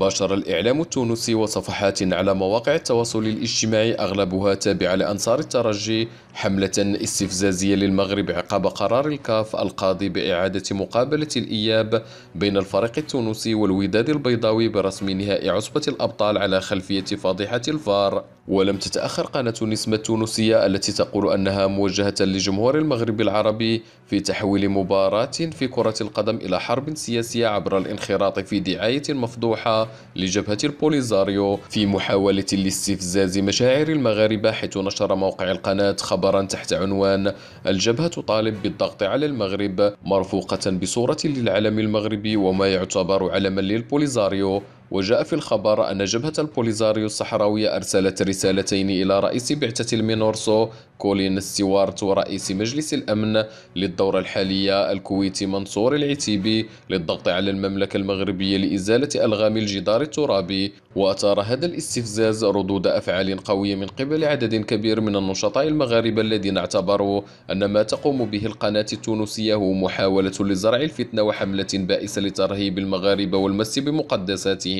باشر الإعلام التونسي وصفحات على مواقع التواصل الاجتماعي أغلبها تابعة لأنصار الترجي حملة استفزازية للمغرب عقب قرار الكاف القاضي بإعادة مقابلة الإياب بين الفريق التونسي والوداد البيضاوي برسم نهائي عصبة الأبطال على خلفية فضيحة الفار ولم تتأخر قناة نسمة التونسية التي تقول أنها موجهة لجمهور المغرب العربي في تحويل مباراة في كرة القدم إلى حرب سياسية عبر الانخراط في دعاية مفضوحة لجبهة البوليزاريو في محاولة لاستفزاز مشاعر المغاربة حيث نشر موقع القناة خبرا تحت عنوان الجبهة تطالب بالضغط على المغرب مرفوقة بصورة للعلم المغربي وما يعتبر علما للبوليزاريو وجاء في الخبر أن جبهة البوليزاريو الصحراوية أرسلت رسالتين إلى رئيس بعثة المينورسو كولين ستيوارت ورئيس مجلس الأمن للدورة الحالية الكويتي منصور العتيبي للضغط على المملكة المغربية لإزالة ألغام الجدار الترابي وأثار هذا الاستفزاز ردود أفعال قوية من قبل عدد كبير من النشطاء المغاربة الذين اعتبروا أن ما تقوم به القناة التونسية هو محاولة لزرع الفتنة وحملة بائسة لترهيب المغاربة والمس بمقدساتهم